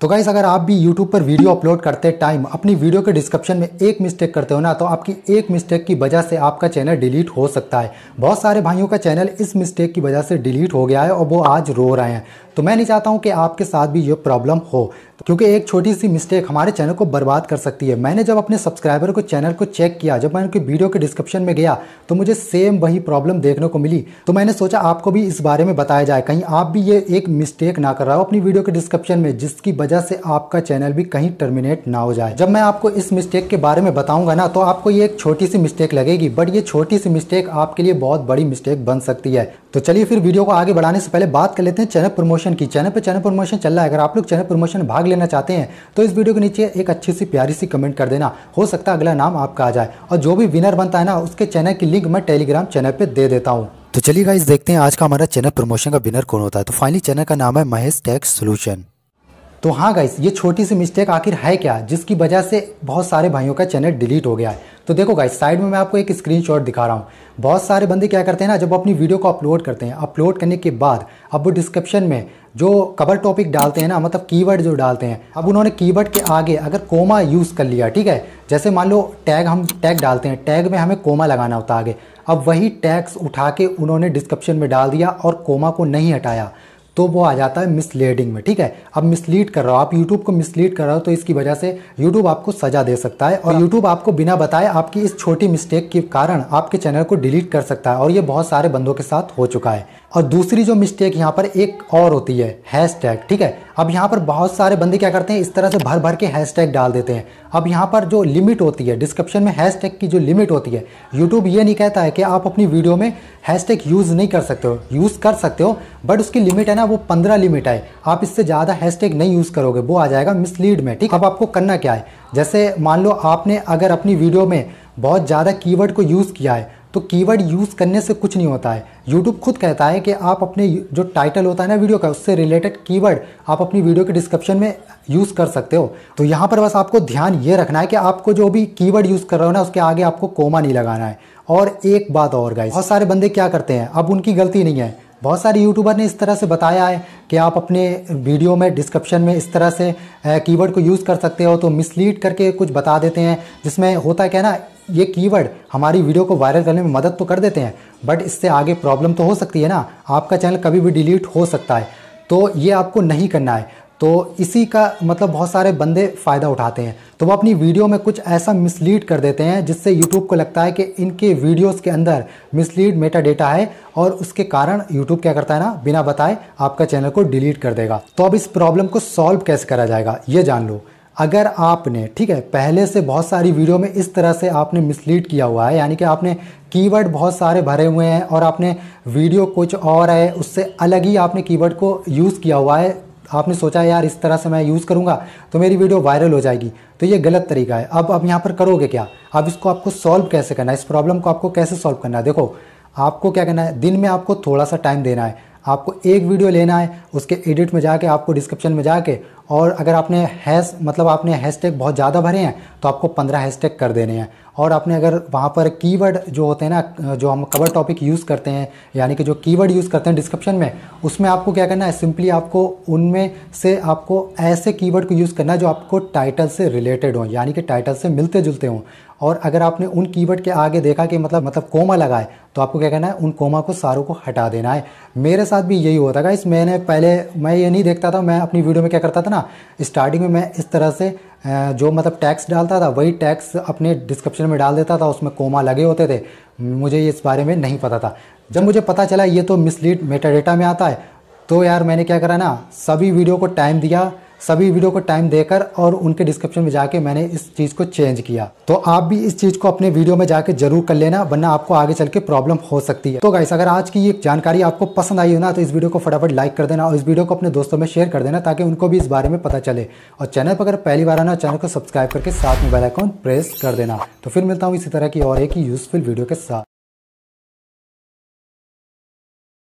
तो गाइस अगर आप भी YouTube पर वीडियो अपलोड करते टाइम अपनी वीडियो के डिस्क्रिप्शन में एक मिस्टेक करते हो ना तो आपकी एक मिस्टेक की वजह से आपका चैनल डिलीट हो सकता है बहुत सारे भाइयों का चैनल इस मिस्टेक की वजह से डिलीट हो गया है और वो आज रो रहे हैं तो मैं नहीं चाहता हूँ कि आपके साथ भी ये प्रॉब्लम हो क्योंकि एक छोटी सी मिस्टेक हमारे चैनल को बर्बाद कर सकती है मैंने जब अपने सब्सक्राइबर को चैनल को चेक किया जब मैंने उनकी वीडियो के डिस्क्रिप्शन में गया तो मुझे सेम वही प्रॉब्लम देखने को मिली तो मैंने सोचा आपको भी इस बारे में बताया जाए कहीं आप भी ये एक मिस्टेक ना कर रहा हो अपनी वीडियो के डिस्क्रिप्शन में जिसकी वजह से आपका चैनल भी कहीं टर्मिनेट ना हो जाए जब मैं आपको इस मिस्टेक के बारे में बताऊंगा ना तो आपको ये एक छोटी सी मिस्टेक लगेगी बट ये छोटी सी मिस्टेक आपके लिए बहुत बड़ी मिस्टेक बन सकती है तो चलिए फिर वीडियो को आगे बढ़ाने से पहले बात कर लेते हैं चैनल प्रमोशन की चैनल पर चैनल प्रमोशन चल रहा है अगर आप लोग चैनल प्रमोशन भाग लेना लेना चाहते हैं तो इस वीडियो के नीचे एक अच्छी सी प्यारी सी कमेंट कर देना हो सकता है अगला नाम आपका आ जाए और जो भी विनर बनता है ना उसके चैनल की लिंक मैं टेलीग्राम चैनल पर दे देता हूँ तो चलिए गाइस देखते हैं आज का हमारा चैनल प्रमोशन का विनर कौन होता है तो फाइनली चैनल का नाम है महेश टैक्स सोल्यूशन तो हाँ गाइस ये छोटी सी मिस्टेक आखिर है क्या जिसकी वजह से बहुत सारे भाइयों का चैनल डिलीट हो गया है तो देखो गाइस साइड में मैं आपको एक स्क्रीनशॉट दिखा रहा हूँ बहुत सारे बंदे क्या करते हैं ना जब अपनी वीडियो को अपलोड करते हैं अपलोड करने के बाद अब वो डिस्क्रिप्शन में जो कवर टॉपिक डालते हैं ना मतलब कीवर्ड जो डालते हैं अब उन्होंने कीवर्ड के आगे अगर कोमा यूज़ कर लिया ठीक है जैसे मान लो टैग हम टैग डालते हैं टैग में हमें कोमा लगाना होता आगे अब वही टैग्स उठा के उन्होंने डिस्क्रिप्शन में डाल दिया और कोमा को नहीं हटाया तो वो आ जाता है मिसलीडिंग में ठीक है अब मिसलीड कर रहा हो आप यूट्यूब को मिसलीड कर रहे हो तो इसकी वजह से यूट्यूब आपको सजा दे सकता है और यूट्यूब हाँ। आपको बिना बताए आपकी इस छोटी मिस्टेक के कारण आपके चैनल को डिलीट कर सकता है और ये बहुत सारे बंदों के साथ हो चुका है और दूसरी जो मिस्टेक यहाँ पर एक और होती है हैश टैग ठीक है अब यहाँ पर बहुत सारे बंदे क्या करते हैं इस तरह से भर भर के हैश टैग डाल देते हैं अब यहाँ पर जो लिमिट होती है डिस्क्रिप्शन में हैश टैग की जो लिमिट होती है यूट्यूब ये नहीं कहता है कि आप अपनी वीडियो में हैश टैग यूज़ नहीं कर सकते हो यूज़ कर सकते हो बट उसकी लिमिट है ना वो पंद्रह लिमिट है आप इससे ज़्यादा हैश टैग नहीं यूज़ करोगे वो आ जाएगा मिसलीड में ठीक अब आपको करना क्या है जैसे मान लो आपने अगर अपनी वीडियो में बहुत ज़्यादा कीवर्ड को यूज़ किया है तो कीवर्ड यूज़ करने से कुछ नहीं होता है यूट्यूब खुद कहता है कि आप अपने जो टाइटल होता है ना वीडियो का उससे रिलेटेड कीवर्ड आप अपनी वीडियो के डिस्क्रिप्शन में यूज़ कर सकते हो तो यहाँ पर बस आपको ध्यान ये रखना है कि आपको जो भी कीवर्ड यूज़ कर रहे हो ना उसके आगे आपको कोमा नहीं लगाना है और एक बात और गाइस बहुत सारे बंदे क्या करते हैं अब उनकी गलती नहीं है बहुत सारे यूट्यूबर ने इस तरह से बताया है कि आप अपने वीडियो में डिस्क्रिप्शन में इस तरह से कीवर्ड को यूज़ कर सकते हो तो मिसलीड करके कुछ बता देते हैं जिसमें होता क्या ना ये कीवर्ड हमारी वीडियो को वायरल करने में मदद तो कर देते हैं बट इससे आगे प्रॉब्लम तो हो सकती है ना आपका चैनल कभी भी डिलीट हो सकता है तो ये आपको नहीं करना है तो इसी का मतलब बहुत सारे बंदे फ़ायदा उठाते हैं तो वो अपनी वीडियो में कुछ ऐसा मिसलीड कर देते हैं जिससे यूट्यूब को लगता है कि इनके वीडियोस के अंदर मिसलीड मेटा डेटा है और उसके कारण यूट्यूब क्या करता है ना बिना बताए आपका चैनल को डिलीट कर देगा तो अब इस प्रॉब्लम को सॉल्व कैसे करा जाएगा ये जान लो अगर आपने ठीक है पहले से बहुत सारी वीडियो में इस तरह से आपने मिसलीड किया हुआ है यानी कि आपने कीवर्ड बहुत सारे भरे हुए हैं और आपने वीडियो कुछ और है उससे अलग ही आपने कीवर्ड को यूज़ किया हुआ है आपने सोचा यार इस तरह से मैं यूज़ करूँगा तो मेरी वीडियो वायरल हो जाएगी तो ये गलत तरीका है अब अब यहाँ पर करोगे क्या अब इसको आपको सॉल्व कैसे करना है इस प्रॉब्लम को आपको कैसे सॉल्व करना है देखो आपको क्या करना है दिन में आपको थोड़ा सा टाइम देना है आपको एक वीडियो लेना है उसके एडिट में जाके आपको डिस्क्रिप्शन में जाके और अगर आपने हैश मतलब आपने हैशटैग बहुत ज़्यादा भरे हैं तो आपको पंद्रह हैशटैग कर देने हैं और आपने अगर वहाँ पर कीवर्ड जो होते हैं ना जो हम कवर टॉपिक यूज़ करते हैं यानी कि जो कीवर्ड यूज़ करते हैं डिस्क्रिप्शन में उसमें आपको क्या करना है सिंपली आपको उनमें से आपको ऐसे कीवर्ड को यूज़ करना है जो आपको टाइटल से रिलेटेड हों यानी कि टाइटल से मिलते जुलते हों और अगर आपने उन कीवर्ड के आगे देखा कि मतलब मतलब कोमा लगाए तो आपको क्या करना है उन कोमा को सारों को हटा देना है मेरे साथ भी यही होता था इस मैंने पहले मैं ये नहीं देखता था मैं अपनी वीडियो में क्या करता था ना ना स्टार्टिंग में मैं इस तरह से जो मतलब टैक्स डालता था वही टैक्स अपने डिस्क्रिप्शन में डाल देता था उसमें कोमा लगे होते थे मुझे इस बारे में नहीं पता था जब मुझे पता चला ये तो मिसलीड मेटाडेटा डेटा में आता है तो यार मैंने क्या करा ना सभी वीडियो को टाइम दिया सभी वीडियो को टाइम देकर और उनके डिस्क्रिप्शन में जाके मैंने इस चीज़ को चेंज किया तो आप भी इस चीज़ को अपने वीडियो में जाके जरूर कर लेना वरना आपको आगे चल के प्रॉब्लम हो सकती है तो गाइस अगर आज की ये जानकारी आपको पसंद आई हो ना तो इस वीडियो को फटाफट लाइक कर देना और इस वीडियो को अपने दोस्तों में शेयर कर देना ताकि उनको भी इस बारे में पता चले और चैनल पर अगर पहली बार आना चैनल को सब्सक्राइब करके साथ में बेलाइकॉन प्रेस कर देना तो फिर मिलता हूँ इसी तरह की और एक यूजफुल वीडियो के साथ